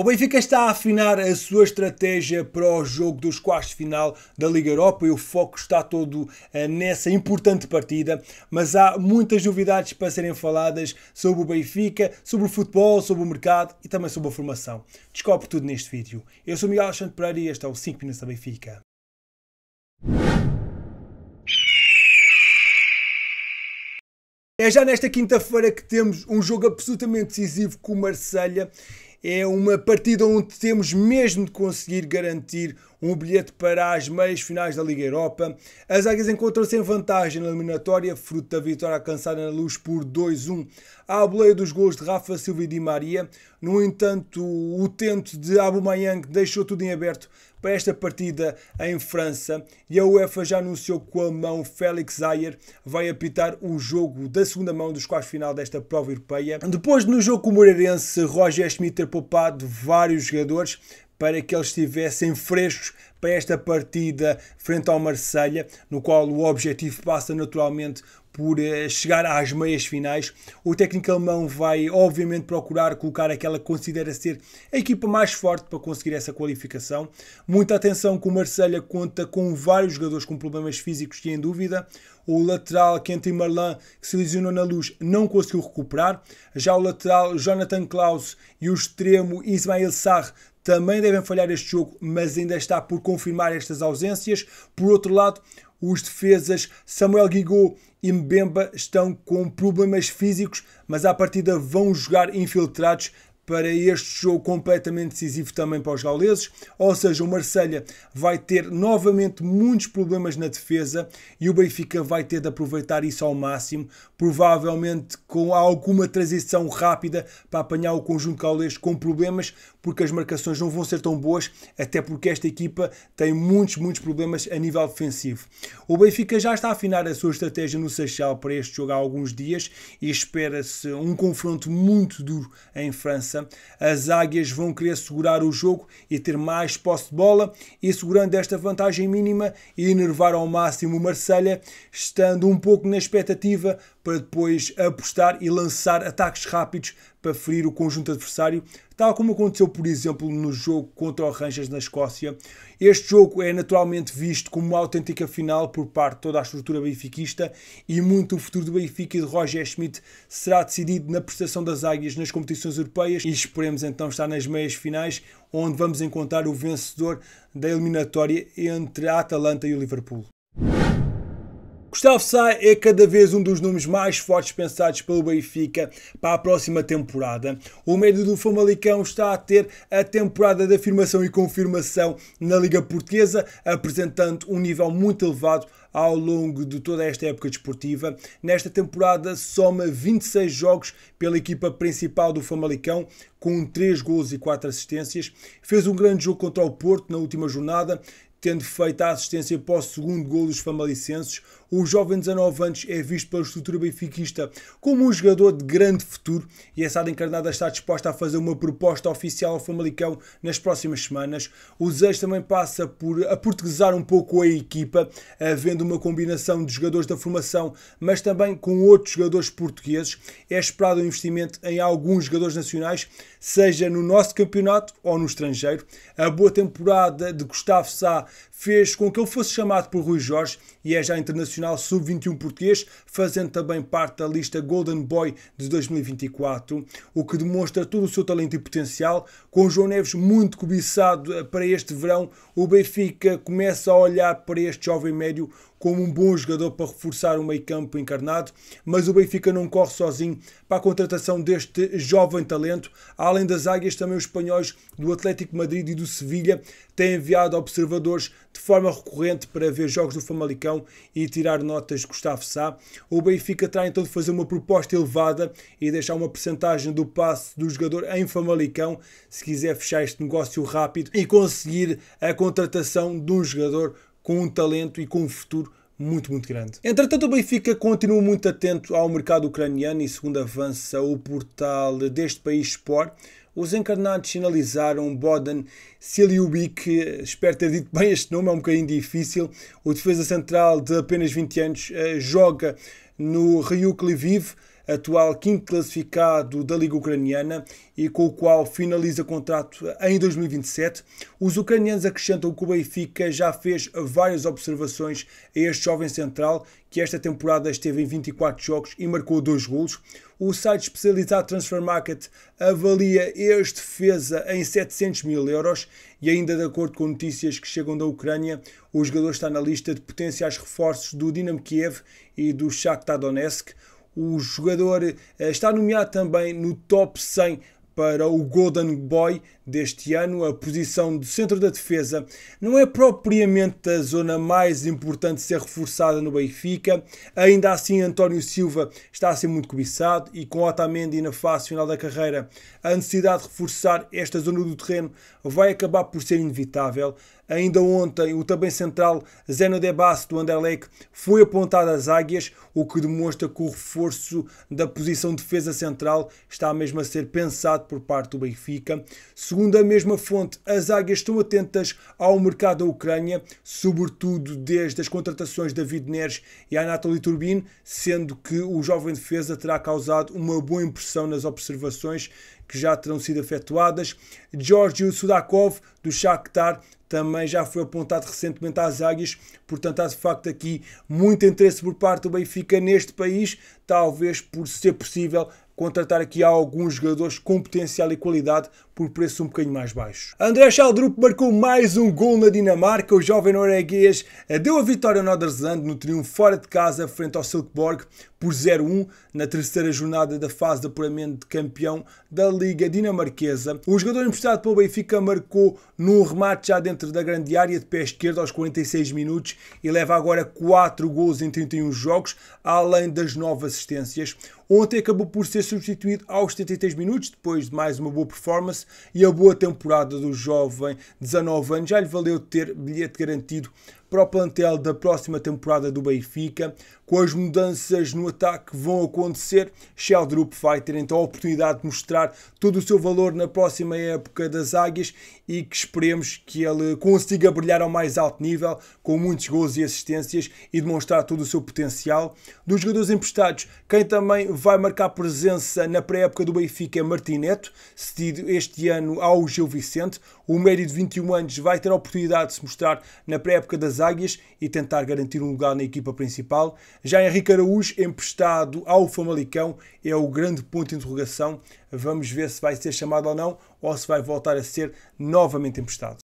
O Benfica está a afinar a sua estratégia para o jogo dos quartos de final da Liga Europa e o foco está todo eh, nessa importante partida, mas há muitas novidades para serem faladas sobre o Benfica, sobre o futebol, sobre o mercado e também sobre a formação. Descobre tudo neste vídeo. Eu sou Miguel Alexandre Pereira e este é o 5 Minutos da Benfica. É já nesta quinta-feira que temos um jogo absolutamente decisivo com o Marselha é uma partida onde temos mesmo de conseguir garantir um bilhete para as meias finais da Liga Europa. As Águias encontram-se em vantagem na eliminatória, fruto da vitória alcançada na luz por 2-1 à boleia dos gols de Rafa Silva e Di Maria. No entanto, o tento de Aubameyang deixou tudo em aberto para esta partida em França e a UEFA já anunciou que o alemão Félix Ayer vai apitar o jogo da segunda mão dos quartos final desta prova europeia. Depois no jogo com o Moreirense, Roger Schmidt ter poupado vários jogadores, para que eles estivessem frescos para esta partida frente ao Marselha, no qual o objetivo passa naturalmente por eh, chegar às meias finais. O técnico alemão vai, obviamente, procurar colocar aquela que considera ser a equipa mais forte para conseguir essa qualificação. Muita atenção que o Marselha conta com vários jogadores com problemas físicos e em dúvida. O lateral Quentin Marlan, que se lesionou na luz, não conseguiu recuperar. Já o lateral Jonathan Klaus e o extremo Ismael Sarr também devem falhar este jogo, mas ainda está por confirmar estas ausências. Por outro lado, os defesas Samuel Guigou e Mbemba estão com problemas físicos, mas à partida vão jogar infiltrados para este jogo completamente decisivo também para os gauleses. Ou seja, o Marselha vai ter novamente muitos problemas na defesa e o Benfica vai ter de aproveitar isso ao máximo, provavelmente com alguma transição rápida para apanhar o conjunto gaulês com problemas, porque as marcações não vão ser tão boas, até porque esta equipa tem muitos, muitos problemas a nível defensivo. O Benfica já está a afinar a sua estratégia no Seixal para este jogo há alguns dias e espera-se um confronto muito duro em França as águias vão querer segurar o jogo e ter mais posse de bola, e segurando esta vantagem mínima e enervar ao máximo o Marselha, estando um pouco na expectativa para depois apostar e lançar ataques rápidos para ferir o conjunto adversário, tal como aconteceu, por exemplo, no jogo contra o Rangers na Escócia. Este jogo é naturalmente visto como uma autêntica final por parte de toda a estrutura benfiquista e muito o futuro do Benfica e de Roger Schmidt será decidido na prestação das águias nas competições europeias e esperemos então estar nas meias finais, onde vamos encontrar o vencedor da eliminatória entre a Atalanta e o Liverpool. Gustavo Sá é cada vez um dos nomes mais fortes pensados pelo Benfica para a próxima temporada. O médio do Famalicão está a ter a temporada de afirmação e confirmação na Liga Portuguesa, apresentando um nível muito elevado ao longo de toda esta época desportiva. Nesta temporada soma 26 jogos pela equipa principal do Famalicão, com 3 gols e 4 assistências. Fez um grande jogo contra o Porto na última jornada, tendo feito a assistência para o segundo gol dos famalicenses, o jovem 19 anos é visto pela estrutura benfiquista como um jogador de grande futuro e a Sada encarnada está disposta a fazer uma proposta oficial ao Famalicão nas próximas semanas. O desejo também passa por aportuguesar um pouco a equipa, havendo uma combinação de jogadores da formação, mas também com outros jogadores portugueses. É esperado um investimento em alguns jogadores nacionais, seja no nosso campeonato ou no estrangeiro. A boa temporada de Gustavo Sá fez com que ele fosse chamado por Rui Jorge e é já internacional sub-21 português, fazendo também parte da lista Golden Boy de 2024, o que demonstra todo o seu talento e potencial, com João Neves muito cobiçado eh, para este verão, o Benfica começa a olhar para este jovem médio como um bom jogador para reforçar o meio campo encarnado, mas o Benfica não corre sozinho para a contratação deste jovem talento. Além das águias, também os espanhóis do Atlético Madrid e do Sevilha têm enviado observadores de forma recorrente para ver jogos do Famalicão e tirar notas de Gustavo Sá. O Benfica terá então de fazer uma proposta elevada e deixar uma percentagem do passe do jogador em Famalicão se quiser fechar este negócio rápido e conseguir a contratação de um jogador com um talento e com um futuro muito, muito grande. Entretanto, o Benfica continua muito atento ao mercado ucraniano e, segundo avança o portal deste país Sport, os encarnados sinalizaram Bodan Siliubic, espero ter dito bem este nome, é um bocadinho difícil. O defesa central de apenas 20 anos eh, joga no Rio Lviv atual quinto classificado da Liga Ucraniana e com o qual finaliza contrato em 2027. Os ucranianos acrescentam que o Benfica já fez várias observações a este jovem central, que esta temporada esteve em 24 jogos e marcou dois golos. O site especializado Transfer Market avalia este defesa em 700 mil euros e ainda de acordo com notícias que chegam da Ucrânia, o jogador está na lista de potenciais reforços do Dinamo Kiev e do Shakhtar Donetsk. O jogador eh, está nomeado também no top 100 para o Golden Boy deste ano, a posição de centro da defesa não é propriamente a zona mais importante ser reforçada no Benfica. Ainda assim, António Silva está a ser muito cobiçado e com Otamendi na fase final da carreira, a necessidade de reforçar esta zona do terreno vai acabar por ser inevitável. Ainda ontem, o também central Zeno Debas do Anderlecht foi apontado às águias, o que demonstra que o reforço da posição de defesa central está mesmo a ser pensado por parte do Benfica. Segundo a mesma fonte, as águias estão atentas ao mercado da Ucrânia, sobretudo desde as contratações de David Neres e Anatoly Turbin, sendo que o jovem defesa terá causado uma boa impressão nas observações que já terão sido efetuadas. Georgiou Sudakov, do Shakhtar, também já foi apontado recentemente às águias, portanto há de facto aqui muito interesse por parte do Benfica neste país, talvez por ser possível contratar aqui alguns jogadores com potencial e qualidade, por preço um bocadinho mais baixo. André Schaldrup marcou mais um gol na Dinamarca. O jovem norueguês deu a vitória ao Norderzand no triunfo fora de casa frente ao Silkeborg por 0-1 na terceira jornada da fase de apuramento de campeão da Liga Dinamarquesa. O jogador emprestado pelo Benfica marcou num remate já dentro da grande área de pé esquerdo aos 46 minutos e leva agora 4 gols em 31 jogos, além das 9 assistências. Ontem acabou por ser substituído aos 73 minutos, depois de mais uma boa performance, e a boa temporada do jovem, 19 anos, já lhe valeu ter bilhete garantido para o plantel da próxima temporada do Benfica. Com as mudanças no ataque que vão acontecer, Sheldrup vai ter então a oportunidade de mostrar todo o seu valor na próxima época das Águias e que esperemos que ele consiga brilhar ao mais alto nível, com muitos gols e assistências e demonstrar todo o seu potencial. Dos jogadores emprestados, quem também vai marcar presença na pré-época do Benfica é Martineto, cedido este ano ao Gil Vicente. O médio de 21 anos vai ter a oportunidade de se mostrar na pré-época das Águias e tentar garantir um lugar na equipa principal. Já Henrique Araújo, emprestado ao Famalicão, é o grande ponto de interrogação. Vamos ver se vai ser chamado ou não, ou se vai voltar a ser novamente emprestado.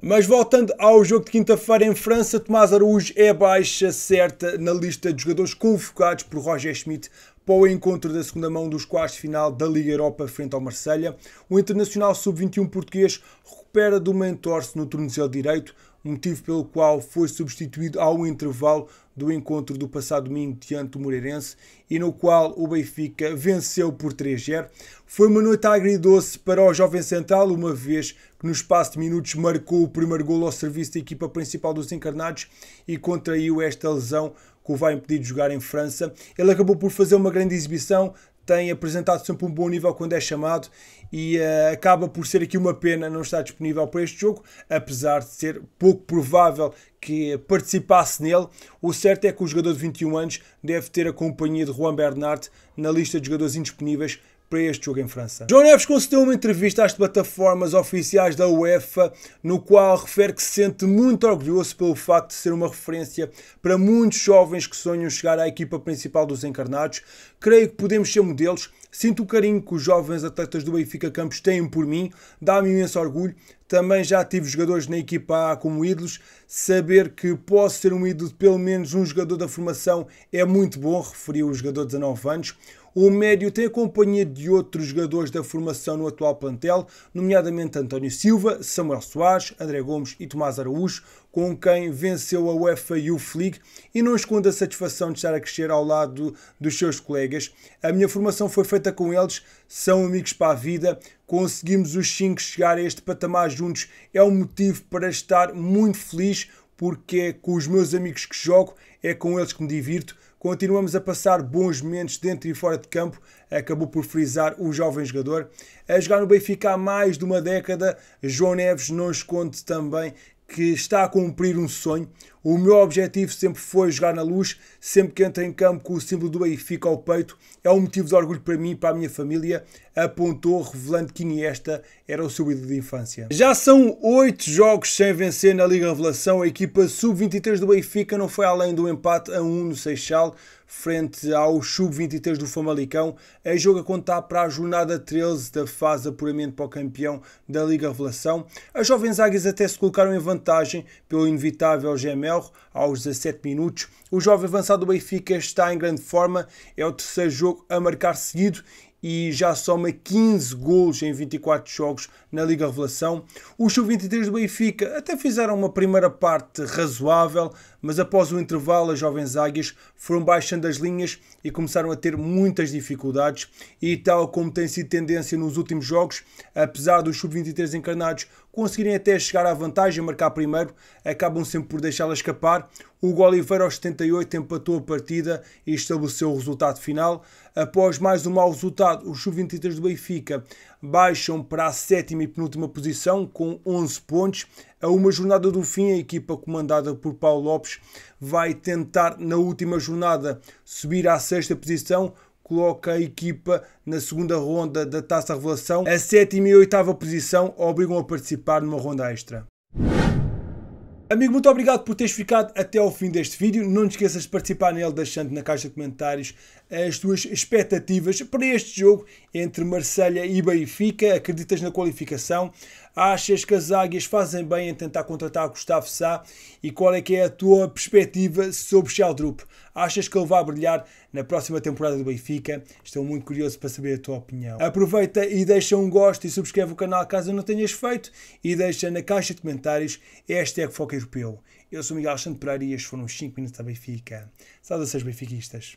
Mas voltando ao jogo de quinta-feira em França, Tomás Araújo é baixa certa na lista de jogadores convocados por Roger Schmidt para o encontro da segunda mão dos quartos de final da Liga Europa frente ao Marselha. O internacional sub-21 português recupera de uma entorse no tornozelo direito, motivo pelo qual foi substituído ao intervalo do encontro do passado domingo diante do Moreirense e no qual o Benfica venceu por 3-0. Foi uma noite agridoce para o Jovem Central, uma vez que no espaço de minutos marcou o primeiro golo ao serviço da equipa principal dos encarnados e contraiu esta lesão que o vai impedir de jogar em França. Ele acabou por fazer uma grande exibição, tem apresentado sempre um bom nível quando é chamado e uh, acaba por ser aqui uma pena não estar disponível para este jogo, apesar de ser pouco provável que participasse nele. O certo é que o jogador de 21 anos deve ter a companhia de Juan Bernard na lista de jogadores indisponíveis para este jogo em França. João Neves concedeu uma entrevista às plataformas oficiais da UEFA, no qual refere que se sente muito orgulhoso pelo facto de ser uma referência para muitos jovens que sonham chegar à equipa principal dos encarnados. Creio que podemos ser modelos. Sinto o carinho que os jovens atletas do Benfica Campos têm por mim, dá-me imenso orgulho. Também já tive jogadores na equipa A como ídolos. Saber que posso ser um ídolo de pelo menos um jogador da formação é muito bom, referiu o jogador de 19 anos. O médio tem a companhia de outros jogadores da formação no atual plantel, nomeadamente António Silva, Samuel Soares, André Gomes e Tomás Araújo, com quem venceu a UEFA Youth League e não esconde a satisfação de estar a crescer ao lado dos seus colegas. A minha formação foi feita com eles, são amigos para a vida, conseguimos os cinco chegar a este patamar juntos. É um motivo para estar muito feliz, porque é com os meus amigos que jogo, é com eles que me divirto Continuamos a passar bons momentos dentro e fora de campo, acabou por frisar o jovem jogador. A jogar no Benfica há mais de uma década, João Neves não esconde também que está a cumprir um sonho. O meu objetivo sempre foi jogar na luz, sempre que entra em campo com o símbolo do Benfica ao peito, é um motivo de orgulho para mim e para a minha família, apontou, revelando que Iniesta era o seu ídolo de infância. Já são oito jogos sem vencer na Liga Revelação, a equipa sub-23 do Benfica não foi além do empate a 1 um no Seixal, frente ao Sub-23 do Famalicão, é jogo a contar para a jornada 13 da fase apuramento para o campeão da Liga Revelação. As jovens águias até se colocaram em vantagem pelo inevitável GML aos 17 minutos. O jovem avançado do Benfica está em grande forma, é o terceiro jogo a marcar seguido e já soma 15 golos em 24 jogos na Liga Revelação. Os sub-23 do Benfica até fizeram uma primeira parte razoável, mas após o intervalo as jovens águias foram baixando as linhas e começaram a ter muitas dificuldades e tal como tem sido tendência nos últimos jogos, apesar dos sub-23 encarnados conseguirem até chegar à vantagem, marcar primeiro, acabam sempre por deixá-la escapar. O Oliveira aos 78 empatou a partida e estabeleceu o resultado final. Após mais um mau resultado, os Sub-23 do Benfica baixam para a sétima e penúltima posição com 11 pontos. A uma jornada do fim, a equipa comandada por Paulo Lopes vai tentar na última jornada subir à sexta posição coloca a equipa na segunda ronda da Taça Revelação. A sétima e oitava posição obrigam a participar numa ronda extra. Amigo, muito obrigado por teres ficado até ao fim deste vídeo. Não te esqueças de participar nele deixando na caixa de comentários as tuas expectativas para este jogo entre Marselha e Benfica? Acreditas na qualificação? Achas que as Águias fazem bem em tentar contratar Gustavo Sá? E qual é que é a tua perspectiva sobre Sheldrup? Achas que ele vai brilhar na próxima temporada do Benfica? Estou muito curioso para saber a tua opinião. Aproveita e deixa um gosto e subscreve o canal caso não tenhas feito e deixa na caixa de comentários o é Foco Europeu. Eu sou Miguel Alexandre Pereira e estes foram os 5 minutos da Benfica. Saudações benfiquistas.